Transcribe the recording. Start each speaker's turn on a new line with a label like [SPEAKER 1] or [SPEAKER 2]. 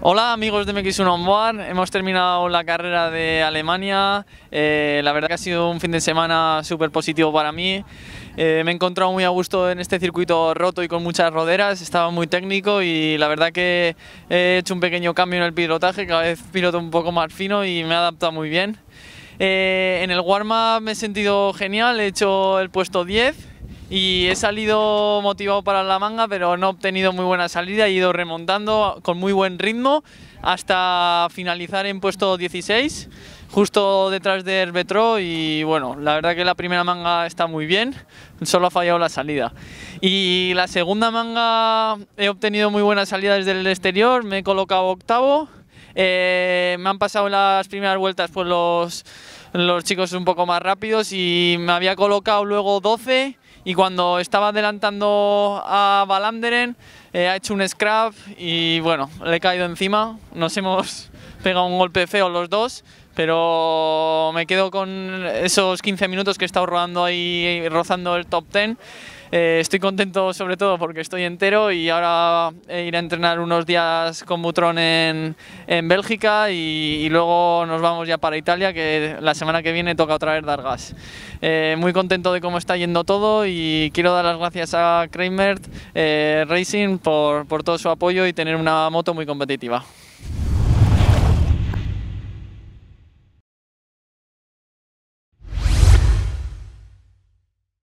[SPEAKER 1] Hola amigos de MX1 Onboard, hemos terminado la carrera de Alemania, eh, la verdad que ha sido un fin de semana súper positivo para mí, eh, me he encontrado muy a gusto en este circuito roto y con muchas roderas, estaba muy técnico y la verdad que he hecho un pequeño cambio en el pilotaje, cada vez piloto un poco más fino y me he adaptado muy bien. Eh, en el warm-up me he sentido genial, he hecho el puesto 10 y he salido motivado para la manga, pero no he obtenido muy buena salida, he ido remontando con muy buen ritmo hasta finalizar en puesto 16, justo detrás del vetro. y bueno, la verdad que la primera manga está muy bien, solo ha fallado la salida. Y la segunda manga he obtenido muy buena salida desde el exterior, me he colocado octavo, eh, me han pasado las primeras vueltas pues, los, chicos un poco más rápidos y me había colocado luego 12 y cuando estaba adelantando a Valanderen eh, ha hecho un scrap y bueno, le he caído encima, nos hemos pegado un golpe feo los dos, pero me quedo con esos 15 minutos que he estado rodando ahí, rozando el top 10 eh, estoy contento sobre todo porque estoy entero y ahora eh, iré a entrenar unos días con Butrón en, en Bélgica y, luego nos vamos ya para Italia que la semana que viene toca otra vez dar gas. Eh, muy contento de cómo está yendo todo y quiero dar las gracias a Kramer Racing por, por todo su apoyo y tener una moto muy competitiva.